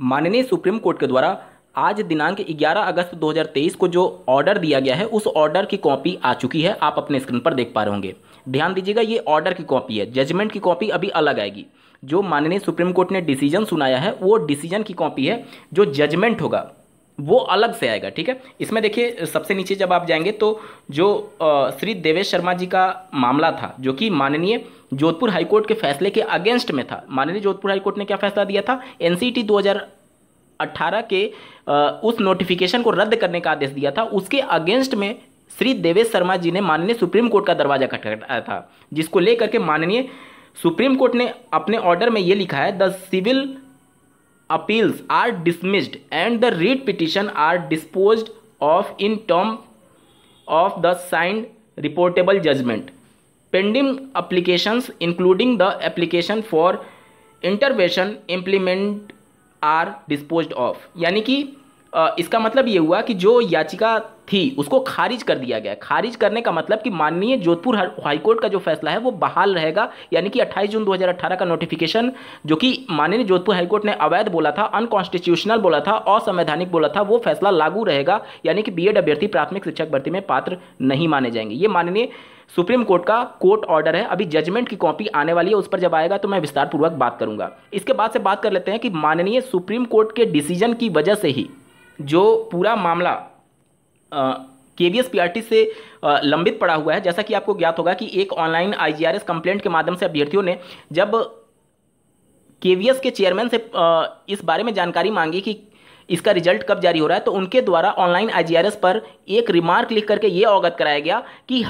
माननीय supreme court के द्वारा आज दिनांक 11 अगस्त 2023 को जो ऑर्डर दिया गया है उस ऑर्डर की कॉपी आ चुकी है आप अपने स्क्रीन पर देख पा रहे होंगे ध्यान दीजिएगा ये ऑर्डर की कॉपी है जजमेंट की कॉपी अभी अलग आएगी जो माननीय सुप्रीम कोर्ट ने डिसीजन सुनाया है वो डिसीजन की कॉपी है जो जजमेंट होगा वो अलग से आएगा ठीक है इसमें देखिए सबसे नीचे जब आप जाएंगे तो जो श्री देवेश शर्मा जी का मामला था जो कि माननीय जोधपुर हाईकोर्ट के फैसले के अगेंस्ट में था माननीय जोधपुर हाईकोर्ट ने क्या फैसला दिया था एन 2018 के उस नोटिफिकेशन को रद्द करने का आदेश दिया था उसके अगेंस्ट में श्री देवेश शर्मा जी ने माननीय सुप्रीम कोर्ट का दरवाजा खटखटाया था जिसको लेकर के माननीय सुप्रीम कोर्ट ने अपने ऑर्डर में ये लिखा है the civil appeals are dismissed and the writ petition are disposed of in term of the signed reportable judgment pending applications including the application for intervention implement are disposed of यानी कि इसका मतलब ये हुआ कि जो याचिका थी उसको खारिज कर दिया गया खारिज करने का मतलब कि माननीय जोधपुर हाईकोर्ट का जो फैसला है वो बहाल रहेगा यानी कि 28 जून 2018 का नोटिफिकेशन जो कि माननीय जोधपुर हाईकोर्ट ने अवैध बोला था अनकॉन्स्टिट्यूशनल बोला था असंवैधानिक बोला था वो फैसला लागू रहेगा यानी कि बी अभ्यर्थी प्राथमिक शिक्षक भर्ती में पात्र नहीं माने जाएंगे ये माननीय सुप्रीम कोर्ट का कोर्ट ऑर्डर है अभी जजमेंट की कॉपी आने वाली है उस पर जब आएगा तो मैं विस्तारपूर्वक बात करूंगा इसके बाद से बात कर लेते हैं कि माननीय सुप्रीम कोर्ट के डिसीजन की वजह से ही जो पूरा मामला के V S P R T से लंबित पड़ा हुआ है जैसा कि आपको ज्ञात होगा कि एक online I G R S complaint के माध्यम से अभ्यर्थियों ने जब के वी एस के चेयरमैन से इस बारे में जानकारी मांगी कि इसका रिजल्ट कब जारी हो रहा है तो उनके द्वारा ऑनलाइन आईजीआरएस पर एक रिमार्क लिख करके ये अवगत कराया गया कि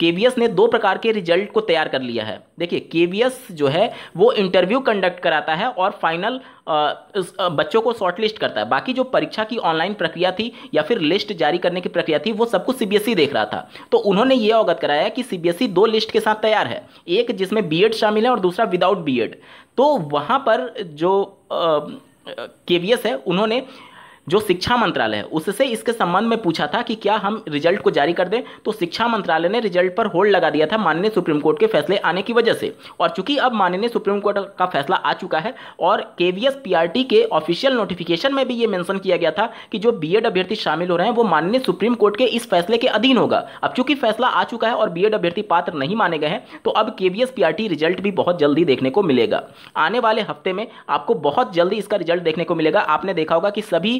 केवीएस ने दो प्रकार के रिजल्ट को तैयार कर लिया है देखिए केवीएस जो है वो इंटरव्यू कंडक्ट कराता है और फाइनल बच्चों को शॉर्टलिस्ट करता है बाकी जो परीक्षा की ऑनलाइन प्रक्रिया थी या फिर लिस्ट जारी करने की प्रक्रिया थी वो सब कुछ सीबीएसई e देख रहा था तो उन्होंने ये अवगत कराया कि सीबीएसई e दो लिस्ट के साथ तैयार है एक जिसमें बीएड शामिल है और दूसरा विदाउट बीएड तो वहाँ पर जो केवीएस है उन्होंने जो शिक्षा मंत्रालय है उससे इसके संबंध में पूछा था कि क्या हम रिजल्ट को जारी कर दें तो शिक्षा मंत्रालय ने रिजल्ट पर होल्ड लगा दिया था माननीय सुप्रीम कोर्ट के फैसले आने की वजह से और चूंकि अब माननीय सुप्रीम कोर्ट का फैसला आ चुका है और के वी के ऑफिशियल नोटिफिकेशन में भी ये मेंशन किया गया था कि जो बी अभ्यर्थी शामिल हो रहे हैं वो माननीय सुप्रीम कोर्ट के इस फैसले के अधीन होगा अब चूंकि फैसला आ चुका है और बी अभ्यर्थी पात्र नहीं माने गए हैं तो अब के रिजल्ट भी बहुत जल्दी देखने को मिलेगा आने वाले हफ्ते में आपको बहुत जल्दी इसका रिजल्ट देखने को मिलेगा आपने देखा होगा कि सभी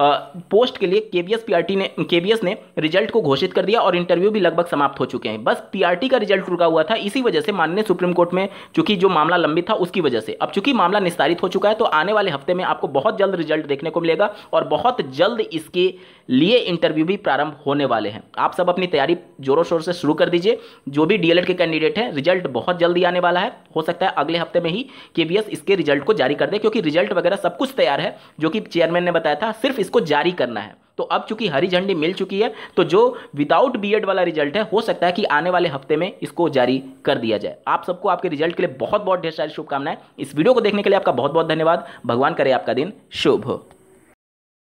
पोस्ट के लिए के पीआरटी ने के ने रिजल्ट को घोषित कर दिया और इंटरव्यू भी लगभग समाप्त हो चुके हैं बस पीआरटी का रिजल्ट रुका हुआ था इसी वजह से माननीय सुप्रीम कोर्ट में चूंकि जो मामला लंबित था उसकी वजह से अब चूंकि मामला निस्तारित हो चुका है तो आने वाले हफ्ते में आपको बहुत जल्द रिजल्ट देखने को मिलेगा और बहुत जल्द इसके लिए इंटरव्यू भी प्रारंभ होने वाले हैं आप सब अपनी तैयारी जोरों शोर से शुरू कर दीजिए जो भी डीएलएड के कैंडिडेट हैं रिजल्ट बहुत जल्दी आने वाला है हो सकता है अगले हफ्ते में ही केवीएस इसके रिजल्ट को जारी कर दे क्योंकि रिजल्ट वगैरह सब कुछ तैयार है जो कि चेयरमैन ने बताया था सिर्फ इसको जारी करना है तो अब चूंकि हरी झंडी मिल चुकी है तो जो विदाउट बीएड वाला रिजल्ट है हो सकता है कि आने वाले हफ्ते में इसको जारी कर दिया जाए आप सबको आपके रिजल्ट के लिए बहुत बहुत ढेर सारी शुभकामनाएं इस वीडियो को देखने के लिए आपका बहुत बहुत धन्यवाद भगवान करे आपका दिन शुभ हो